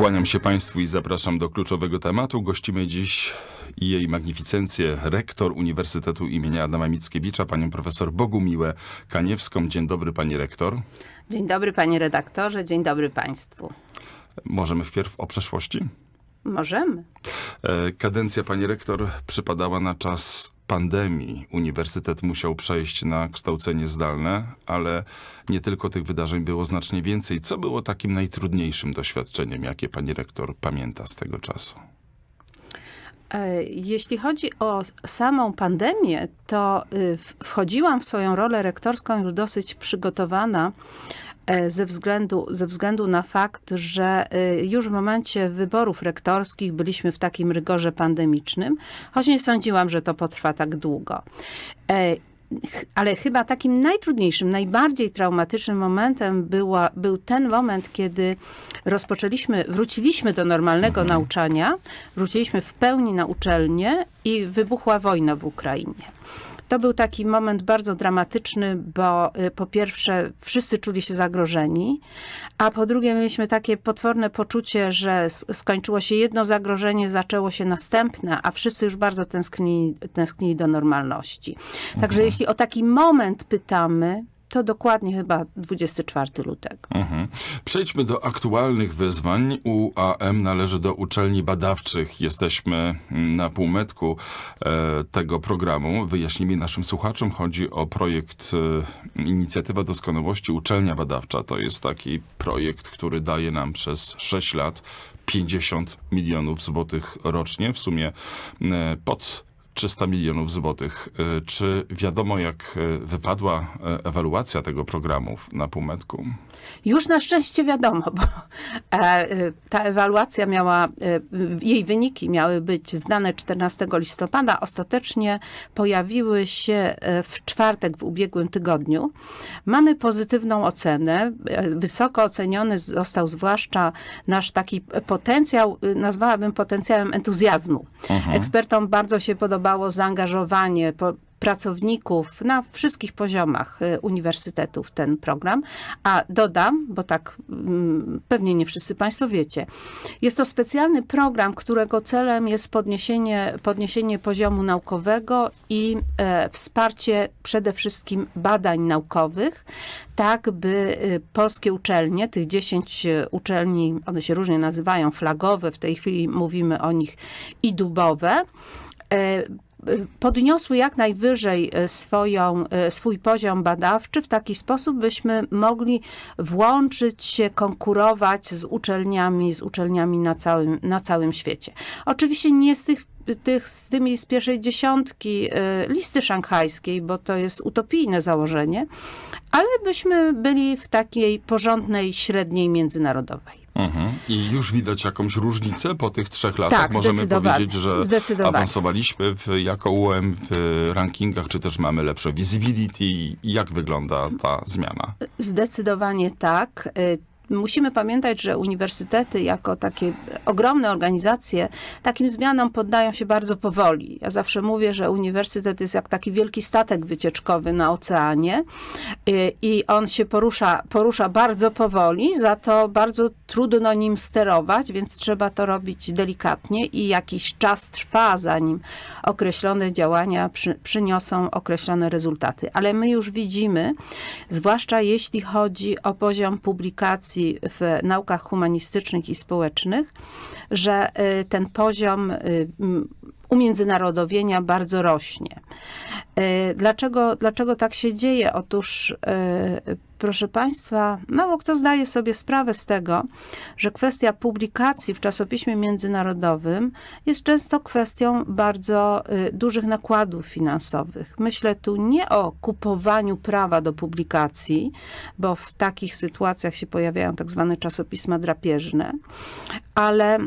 Kłaniam się Państwu i zapraszam do kluczowego tematu. Gościmy dziś jej magnificencję rektor Uniwersytetu imienia Adama Mickiewicza, panią profesor Bogumiłę Kaniewską. Dzień dobry pani rektor. Dzień dobry panie redaktorze, dzień dobry Państwu. Możemy wpierw o przeszłości? Możemy. E, kadencja pani rektor przypadała na czas pandemii uniwersytet musiał przejść na kształcenie zdalne, ale nie tylko tych wydarzeń było znacznie więcej. Co było takim najtrudniejszym doświadczeniem, jakie pani rektor pamięta z tego czasu? E, jeśli chodzi o samą pandemię, to y, wchodziłam w swoją rolę rektorską już dosyć przygotowana E, ze względu, ze względu na fakt, że e, już w momencie wyborów rektorskich byliśmy w takim rygorze pandemicznym, choć nie sądziłam, że to potrwa tak długo e, ale chyba takim najtrudniejszym, najbardziej traumatycznym momentem była, był ten moment, kiedy rozpoczęliśmy, wróciliśmy do normalnego nauczania, wróciliśmy w pełni na uczelnię i wybuchła wojna w Ukrainie. To był taki moment bardzo dramatyczny, bo y, po pierwsze wszyscy czuli się zagrożeni, a po drugie mieliśmy takie potworne poczucie, że skończyło się jedno zagrożenie, zaczęło się następne, a wszyscy już bardzo tęsknili, tęsknili do normalności. Także mhm. jeśli o taki moment pytamy, to dokładnie chyba 24 lutego. Mhm. Przejdźmy do aktualnych wyzwań. UAM należy do uczelni badawczych. Jesteśmy mm, na półmetku e, tego programu. Wyjaśnijmy naszym słuchaczom, chodzi o projekt e, Inicjatywa Doskonałości Uczelnia Badawcza. To jest taki projekt, który daje nam przez 6 lat 50 milionów złotych rocznie, w sumie e, pod 300 milionów złotych. E, czy wiadomo, jak e, wypadła e, ewaluacja tego programu na półmetku? Już na szczęście wiadomo, bo ta ewaluacja miała, jej wyniki miały być znane 14 listopada. Ostatecznie pojawiły się w czwartek w ubiegłym tygodniu. Mamy pozytywną ocenę. Wysoko oceniony został zwłaszcza nasz taki potencjał, nazwałabym potencjałem entuzjazmu. Mhm. Ekspertom bardzo się podoba dbało zaangażowanie pracowników na wszystkich poziomach y, uniwersytetów ten program. A dodam, bo tak mm, pewnie nie wszyscy Państwo wiecie, jest to specjalny program, którego celem jest podniesienie, podniesienie poziomu naukowego i e, wsparcie przede wszystkim badań naukowych, tak by y, polskie uczelnie, tych 10 y, uczelni, one się różnie nazywają, flagowe, w tej chwili mówimy o nich i dubowe, E, podniosły jak najwyżej e, swoją, e, swój poziom badawczy w taki sposób, byśmy mogli włączyć się, konkurować z uczelniami, z uczelniami na całym, na całym świecie. Oczywiście nie z tych tych z tymi z pierwszej dziesiątki e, listy szanghajskiej, bo to jest utopijne założenie, ale byśmy byli w takiej porządnej średniej międzynarodowej. Mhm. I już widać jakąś różnicę po tych trzech latach. Tak, Możemy powiedzieć, że awansowaliśmy w, jako UM w rankingach, czy też mamy lepsze visibility. Jak wygląda ta zmiana? Zdecydowanie tak. E, musimy pamiętać, że uniwersytety jako takie ogromne organizacje takim zmianom poddają się bardzo powoli. Ja zawsze mówię, że uniwersytet jest jak taki wielki statek wycieczkowy na oceanie y, i on się porusza, porusza bardzo powoli, za to bardzo trudno nim sterować, więc trzeba to robić delikatnie i jakiś czas trwa, zanim określone działania przy, przyniosą określone rezultaty. Ale my już widzimy, zwłaszcza jeśli chodzi o poziom publikacji, w naukach humanistycznych i społecznych, że y, ten poziom y, umiędzynarodowienia bardzo rośnie. Y, dlaczego, dlaczego tak się dzieje? Otóż proszę Państwa, mało kto zdaje sobie sprawę z tego, że kwestia publikacji w czasopiśmie międzynarodowym jest często kwestią bardzo y, dużych nakładów finansowych. Myślę tu nie o kupowaniu prawa do publikacji, bo w takich sytuacjach się pojawiają tak zwane czasopisma drapieżne, ale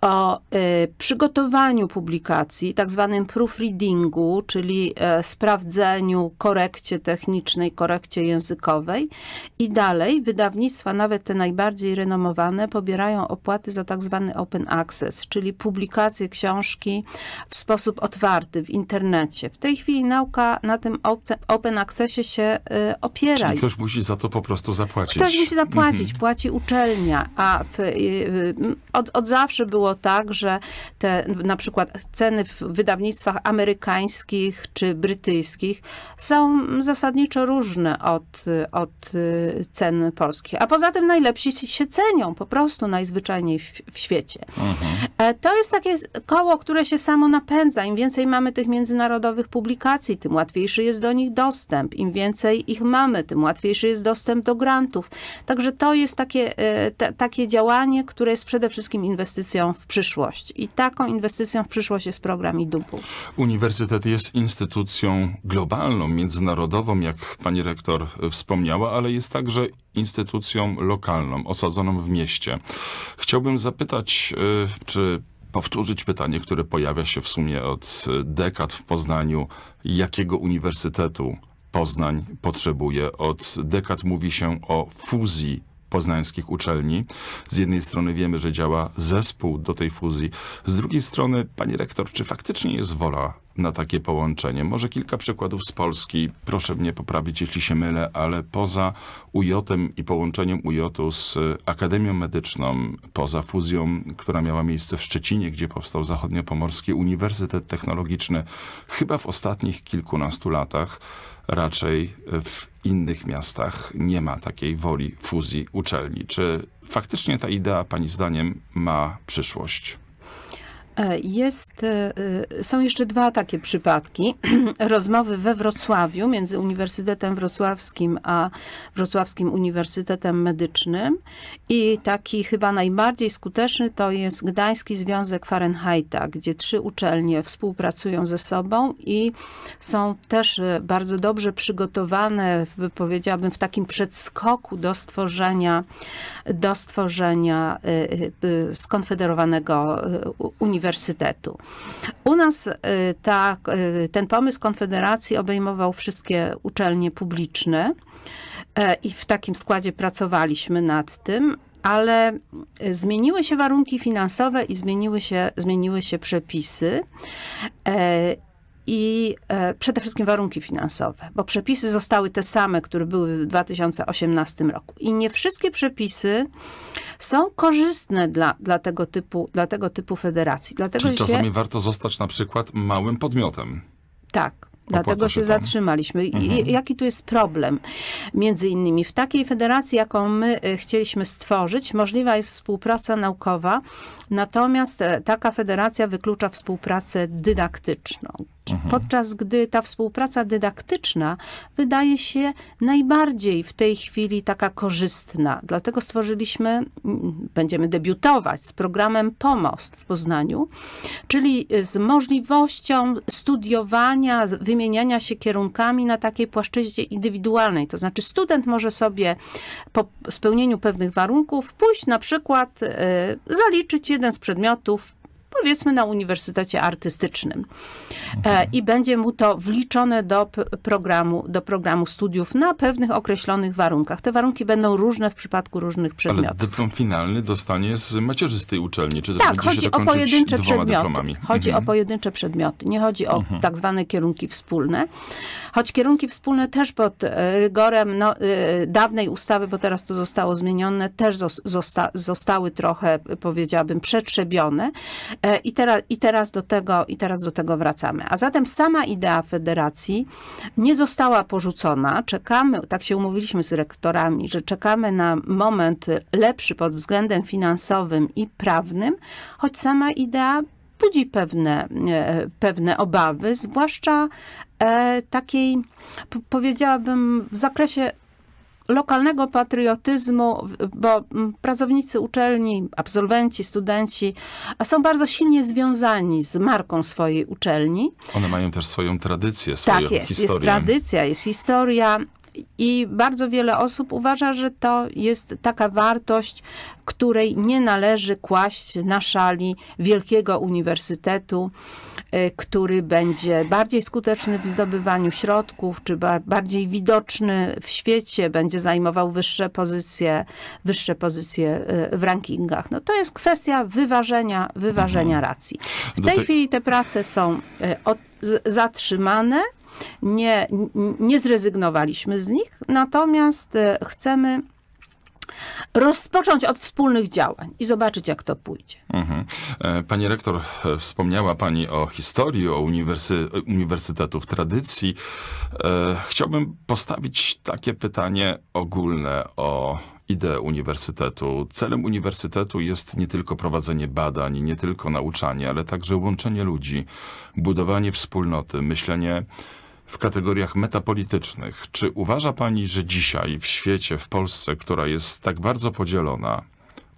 o y, przygotowaniu publikacji, tak zwanym proofreadingu, czyli e, sprawdzeniu, korekcie technicznej, korekcie językowej i dalej wydawnictwa, nawet te najbardziej renomowane, pobierają opłaty za tak zwany open access, czyli publikację książki w sposób otwarty w internecie. W tej chwili nauka na tym open accessie się e, opiera. Czyli ktoś musi za to po prostu zapłacić. Ktoś musi zapłacić, mhm. płaci uczelnia, a w, y, y, od, od zawsze było było tak, że te na przykład ceny w wydawnictwach amerykańskich czy brytyjskich są zasadniczo różne od, od y, cen polskich. A poza tym najlepsi się cenią po prostu najzwyczajniej w, w świecie. Mhm. E, to jest takie koło, które się samo napędza. Im więcej mamy tych międzynarodowych publikacji, tym łatwiejszy jest do nich dostęp. Im więcej ich mamy, tym łatwiejszy jest dostęp do grantów. Także to jest takie, e, takie działanie, które jest przede wszystkim inwestycją w przyszłość. I taką inwestycją w przyszłość jest program IDUP-u. Uniwersytet jest instytucją globalną, międzynarodową, jak pani rektor wspomniała, ale jest także instytucją lokalną, osadzoną w mieście. Chciałbym zapytać, y, czy powtórzyć pytanie, które pojawia się w sumie od dekad w Poznaniu. Jakiego uniwersytetu Poznań potrzebuje? Od dekad mówi się o fuzji poznańskich uczelni. Z jednej strony wiemy, że działa zespół do tej fuzji. Z drugiej strony, pani rektor, czy faktycznie jest wola na takie połączenie? Może kilka przykładów z Polski. Proszę mnie poprawić, jeśli się mylę, ale poza uj i połączeniem uj z Akademią Medyczną, poza fuzją, która miała miejsce w Szczecinie, gdzie powstał Zachodnio Pomorski Uniwersytet Technologiczny, chyba w ostatnich kilkunastu latach raczej w innych miastach nie ma takiej woli fuzji uczelni. Czy faktycznie ta idea pani zdaniem ma przyszłość? E, jest, e, e, są jeszcze dwa takie przypadki. Rozmowy we Wrocławiu między Uniwersytetem Wrocławskim a Wrocławskim Uniwersytetem Medycznym i taki chyba najbardziej skuteczny to jest Gdański Związek Fahrenheita, gdzie trzy uczelnie współpracują ze sobą i są też bardzo dobrze przygotowane, powiedziałabym, w takim przedskoku do stworzenia, do stworzenia skonfederowanego uniwersytetu uniwersytetu. U nas y, ta, y, ten pomysł Konfederacji obejmował wszystkie uczelnie publiczne e, i w takim składzie pracowaliśmy nad tym, ale y, zmieniły się warunki finansowe i zmieniły się, zmieniły się przepisy. E, i e, przede wszystkim warunki finansowe, bo przepisy zostały te same, które były w 2018 roku. I nie wszystkie przepisy są korzystne dla, dla, tego, typu, dla tego typu federacji. Dlatego Czyli się... czasami warto zostać na przykład małym podmiotem. Tak. Dlatego się, zatrzymaliśmy. Mhm. Jaki tu jest problem? Między innymi w takiej federacji, jaką my e, chcieliśmy stworzyć, możliwa jest współpraca naukowa, natomiast e, taka federacja wyklucza współpracę dydaktyczną, Mhm. Podczas gdy ta współpraca dydaktyczna wydaje się najbardziej w tej chwili taka korzystna. Dlatego stworzyliśmy, będziemy debiutować z programem Pomost w Poznaniu, czyli z możliwością studiowania, wymieniania się kierunkami na takiej płaszczyźnie indywidualnej. To znaczy student może sobie po spełnieniu pewnych warunków pójść na przykład e, zaliczyć jeden z przedmiotów powiedzmy na uniwersytecie artystycznym. Okay. E, I będzie mu to wliczone do programu, do programu studiów na pewnych określonych warunkach. Te warunki będą różne w przypadku różnych przedmiotów. Ale dyplom finalny dostanie z macierzystej uczelni. Czy tak, chodzi o pojedyncze przedmioty. Dyplomami? Chodzi mhm. o pojedyncze przedmioty. Nie chodzi o mhm. tak zwane kierunki wspólne. Choć kierunki wspólne też pod e, rygorem no, e, dawnej ustawy, bo teraz to zostało zmienione, też zosta zostały trochę, powiedziałabym, przetrzebione E, I teraz, i, teraz do tego, I teraz do tego wracamy. A zatem sama idea federacji nie została porzucona. Czekamy, tak się umówiliśmy z rektorami, że czekamy na moment lepszy pod względem finansowym i prawnym, choć sama idea budzi pewne, e, pewne obawy, zwłaszcza e, takiej, powiedziałabym, w zakresie lokalnego patriotyzmu, bo mm, pracownicy uczelni, absolwenci, studenci są bardzo silnie związani z marką swojej uczelni. One mają też swoją tradycję, swoją tak jest, historię. jest tradycja, jest historia. I bardzo wiele osób uważa, że to jest taka wartość, której nie należy kłaść na szali wielkiego uniwersytetu, Y, który będzie bardziej skuteczny w zdobywaniu środków, czy bardziej widoczny w świecie, będzie zajmował wyższe pozycje, wyższe pozycje y, w rankingach. No to jest kwestia wyważenia, wyważenia mhm. racji. W tej, chwili te prace są y, od, zatrzymane, nie, nie zrezygnowaliśmy z nich, natomiast chcemy rozpocząć od wspólnych działań i zobaczyć, jak to pójdzie. Mhm. E, pani rektor, e, wspomniała Pani o historii, o uniwersy e, uniwersytetów, tradycji. Chciałbym postawić takie pytanie ogólne o ideę uniwersytetu. Celem uniwersytetu jest nie tylko prowadzenie badań, nie tylko nauczanie, ale także łączenie ludzi, budowanie wspólnoty, myślenie w kategoriach metapolitycznych. Czy uważa pani, że dzisiaj w świecie, w Polsce, która jest tak bardzo podzielona,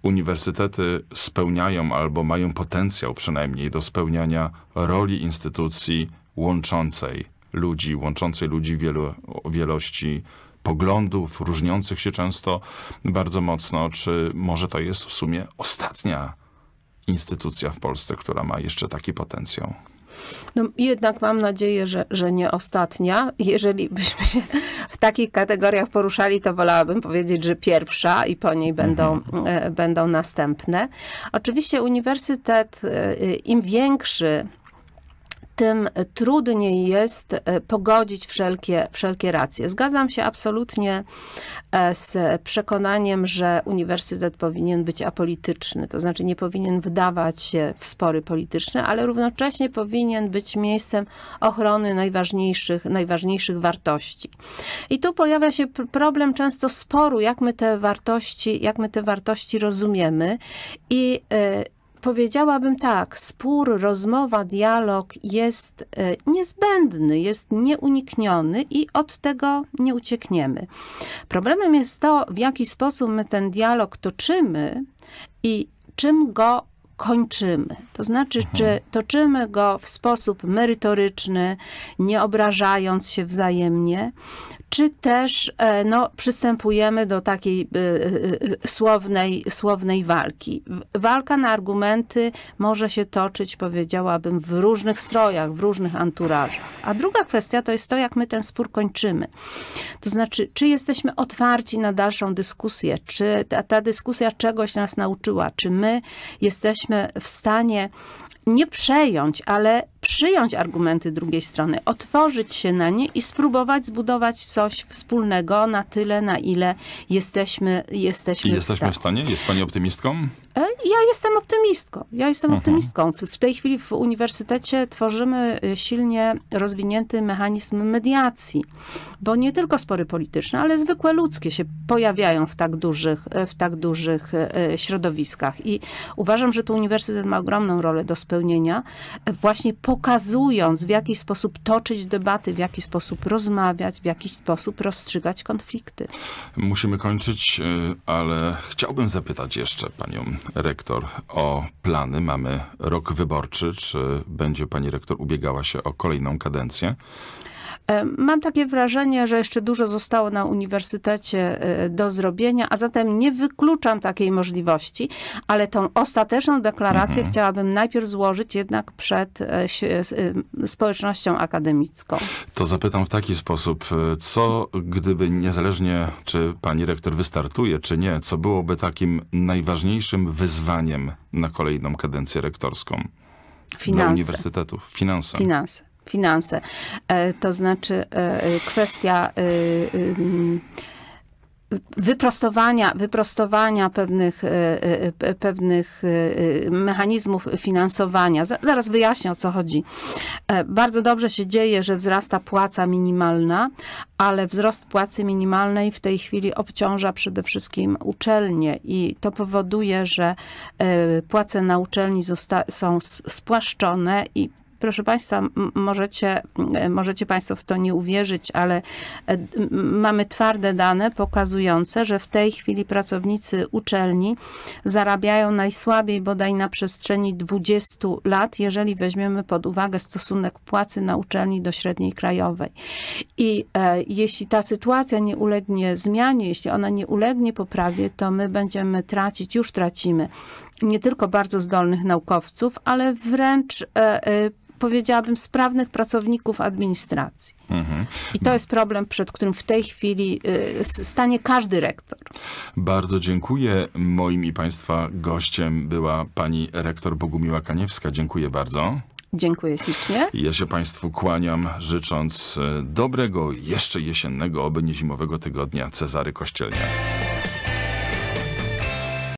uniwersytety spełniają albo mają potencjał przynajmniej do spełniania roli instytucji łączącej ludzi, łączącej ludzi wielu, wielości poglądów, różniących się często bardzo mocno, czy może to jest w sumie ostatnia instytucja w Polsce, która ma jeszcze taki potencjał? No, jednak mam nadzieję, że, że nie ostatnia. Jeżeli byśmy się w takich kategoriach poruszali, to wolałabym powiedzieć, że pierwsza i po niej będą, mhm. e, będą następne. Oczywiście uniwersytet, e, im większy tym trudniej jest e, pogodzić wszelkie, wszelkie racje. Zgadzam się absolutnie e, z przekonaniem, że uniwersytet powinien być apolityczny, to znaczy nie powinien wdawać się w spory polityczne, ale równocześnie powinien być miejscem ochrony najważniejszych, najważniejszych wartości. I tu pojawia się problem często sporu, jak my te wartości, jak my te wartości rozumiemy i e, powiedziałabym tak, spór, rozmowa, dialog jest e, niezbędny, jest nieunikniony i od tego nie uciekniemy. Problemem jest to, w jaki sposób my ten dialog toczymy i czym go kończymy. To znaczy, mhm. czy toczymy go w sposób merytoryczny, nie obrażając się wzajemnie, czy też e, no, przystępujemy do takiej e, e, słownej, słownej walki. Walka na argumenty może się toczyć, powiedziałabym, w różnych strojach, w różnych anturażach. A druga kwestia to jest to, jak my ten spór kończymy. To znaczy, czy jesteśmy otwarci na dalszą dyskusję, czy ta, ta dyskusja czegoś nas nauczyła, czy my jesteśmy w stanie nie przejąć, ale przyjąć argumenty drugiej strony, otworzyć się na nie i spróbować zbudować coś wspólnego na tyle, na ile jesteśmy, jesteśmy, jesteśmy w stanie. Jesteśmy w stanie? Jest pani optymistką? E, ja jestem optymistką. Ja jestem mhm. optymistką. W, w, tej chwili w uniwersytecie tworzymy e, silnie rozwinięty mechanizm mediacji, bo nie tylko spory polityczne, ale zwykłe ludzkie się pojawiają w tak dużych, e, w tak dużych środowiskach. I uważam, że tu uniwersytet ma ogromną rolę do spełnienia, właśnie pokazując, w jaki sposób toczyć debaty, w jaki sposób rozmawiać, w jaki sposób rozstrzygać konflikty. Musimy kończyć, ale chciałbym zapytać jeszcze panią rektor o plany. Mamy rok wyborczy. Czy będzie pani rektor ubiegała się o kolejną kadencję? E, mam takie wrażenie, że jeszcze dużo zostało na uniwersytecie e, do zrobienia, a zatem nie wykluczam takiej możliwości, ale tą ostateczną deklarację mhm. chciałabym najpierw złożyć jednak przed e, społecznością akademicką. To zapytam w taki sposób, co gdyby niezależnie, czy pani rektor wystartuje, czy nie, co byłoby takim najważniejszym wyzwaniem na kolejną kadencję rektorską? Finanse. Dla uniwersytetów. Finanse. Finanse finanse. E, to znaczy e, e, kwestia wyprostowania, wyprostowania pewnych, pewnych mechanizmów finansowania. Zaraz wyjaśnię, o co chodzi. Bardzo dobrze się dzieje, że wzrasta płaca minimalna, ale wzrost płacy minimalnej w tej chwili obciąża przede wszystkim uczelnie i to powoduje, że płace na uczelni są spłaszczone i Proszę Państwa, możecie, możecie Państwo w to nie uwierzyć, ale e, mamy twarde dane pokazujące, że w tej chwili pracownicy uczelni zarabiają najsłabiej bodaj na przestrzeni 20 lat, jeżeli weźmiemy pod uwagę stosunek płacy na uczelni do średniej krajowej. I e, jeśli ta sytuacja nie ulegnie zmianie, jeśli ona nie ulegnie poprawie, to my będziemy tracić, już tracimy nie tylko bardzo zdolnych naukowców, ale wręcz e, e, powiedziałabym, sprawnych pracowników administracji. Mhm. I to jest problem, przed którym w tej chwili e, stanie każdy rektor. Bardzo dziękuję. Moim i Państwa gościem była pani rektor Bogumiła Kaniewska. Dziękuję bardzo. Dziękuję ślicznie. Ja się Państwu kłaniam, życząc dobrego, jeszcze jesiennego, oby nie zimowego tygodnia Cezary Kościelnia.